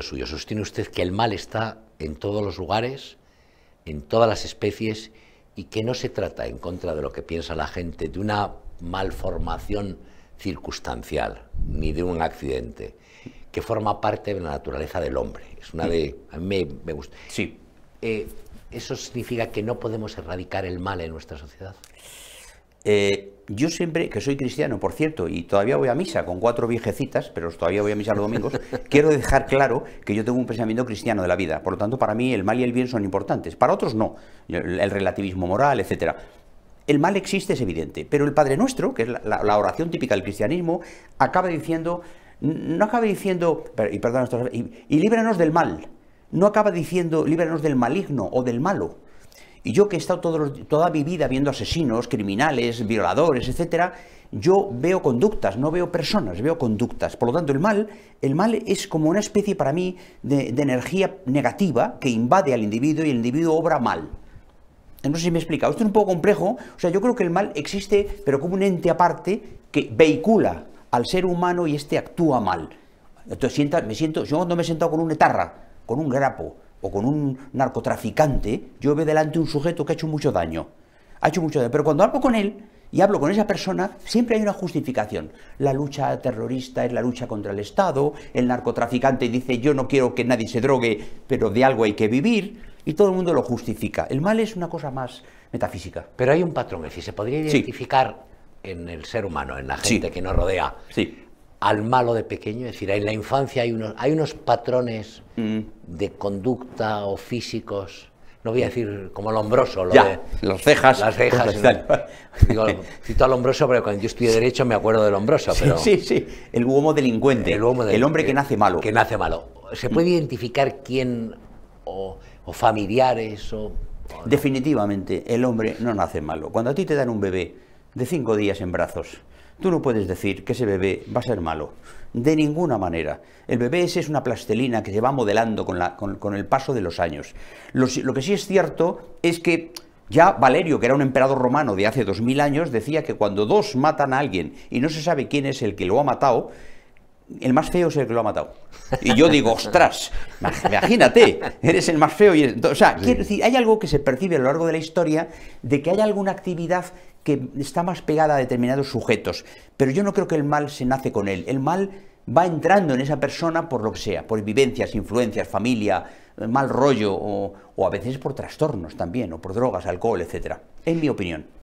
suyo. Sostiene usted que el mal está en todos los lugares, en todas las especies, y que no se trata, en contra de lo que piensa la gente, de una malformación circunstancial, ni de un accidente, que forma parte de la naturaleza del hombre. Es una de... A mí me, gusta. Sí. Eh, ¿Eso significa que no podemos erradicar el mal en nuestra sociedad? Eh, yo siempre, que soy cristiano, por cierto, y todavía voy a misa con cuatro viejecitas, pero todavía voy a misa los domingos, quiero dejar claro que yo tengo un pensamiento cristiano de la vida. Por lo tanto, para mí el mal y el bien son importantes. Para otros no. El relativismo moral, etcétera. El mal existe, es evidente, pero el Padre Nuestro, que es la, oración típica del cristianismo, acaba diciendo, no acaba diciendo, y, perdón, y líbranos del mal, no acaba diciendo líbranos del maligno o del malo, y yo que he estado toda mi vida viendo asesinos, criminales, violadores, etcétera, yo veo conductas, no veo personas, veo conductas. Por lo tanto, el mal, el mal es como una especie para mí de, energía negativa que invade al individuo y el individuo obra mal. No sé si me he explicado. Esto es un poco complejo. O sea, yo creo que el mal existe, pero como un ente aparte que vehicula al ser humano y éste actúa mal. Entonces, me siento, yo cuando me he sentado con un etarra, con un grapo, o con un narcotraficante, yo veo delante un sujeto que ha hecho mucho daño. Ha hecho mucho daño. Pero cuando hablo con él y hablo con esa persona, siempre hay una justificación. La lucha terrorista es la lucha contra el Estado, el narcotraficante dice yo no quiero que nadie se drogue, pero de algo hay que vivir, y todo el mundo lo justifica. El mal es una cosa más metafísica. Pero hay un patrón, es se podría identificar en el ser humano, en la gente que nos rodea. Sí al malo de pequeño, es decir, en la infancia hay unos, hay unos patrones mm. de conducta o físicos no voy a decir como el lo las cejas. Las cejas. Pues digo, cito a Lombroso, pero cuando yo estudié Derecho me acuerdo del hombroso, Pero sí, sí, el humo delincuente, el, hombre que nace malo. Que nace malo. ¿Se puede mm. identificar quién, o, familiares, o, Definitivamente, el hombre no nace malo. Cuando a ti te dan un bebé de cinco días en brazos. Tú no puedes decir que ese bebé va a ser malo. De ninguna manera. El bebé ese es una plastelina que se va modelando con, la, con, el paso de los años. Lo, que sí es cierto es que ya Valerio, que era un emperador romano de hace dos mil años, decía que cuando dos matan a alguien y no se sabe quién es el que lo ha matado, el más feo es el que lo ha matado. Y yo digo, ostras, imagínate, eres el más feo. Y O sea, hay algo que se percibe a lo largo de la historia de que hay alguna actividad que está más pegada a determinados sujetos, pero yo no creo que el mal se nace con él. El mal va entrando en esa persona por lo que sea, por vivencias, influencias, familia, eh, mal rollo o, a veces por trastornos también, o por drogas, alcohol, etcétera, En mi opinión.